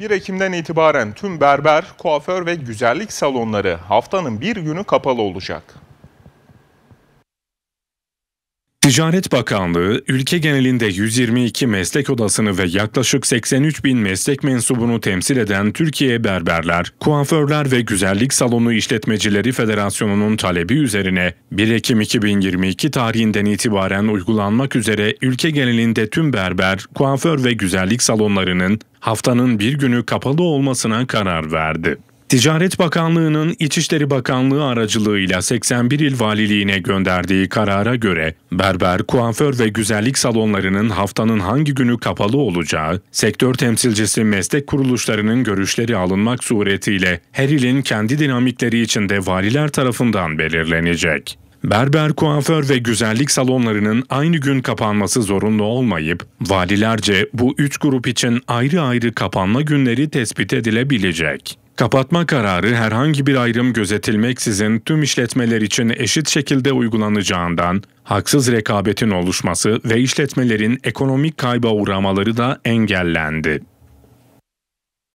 1 Ekim'den itibaren tüm berber, kuaför ve güzellik salonları haftanın bir günü kapalı olacak. Ticaret Bakanlığı ülke genelinde 122 meslek odasını ve yaklaşık 83 bin meslek mensubunu temsil eden Türkiye Berberler, Kuaförler ve Güzellik Salonu İşletmecileri Federasyonu'nun talebi üzerine 1 Ekim 2022 tarihinden itibaren uygulanmak üzere ülke genelinde tüm berber, kuaför ve güzellik salonlarının haftanın bir günü kapalı olmasına karar verdi. Ticaret Bakanlığı'nın İçişleri Bakanlığı aracılığıyla 81 il valiliğine gönderdiği karara göre berber, kuaför ve güzellik salonlarının haftanın hangi günü kapalı olacağı, sektör temsilcisi meslek kuruluşlarının görüşleri alınmak suretiyle her ilin kendi dinamikleri içinde valiler tarafından belirlenecek. Berber, kuaför ve güzellik salonlarının aynı gün kapanması zorunlu olmayıp, valilerce bu üç grup için ayrı ayrı kapanma günleri tespit edilebilecek. Kapatma kararı herhangi bir ayrım gözetilmeksizin tüm işletmeler için eşit şekilde uygulanacağından, haksız rekabetin oluşması ve işletmelerin ekonomik kayba uğramaları da engellendi.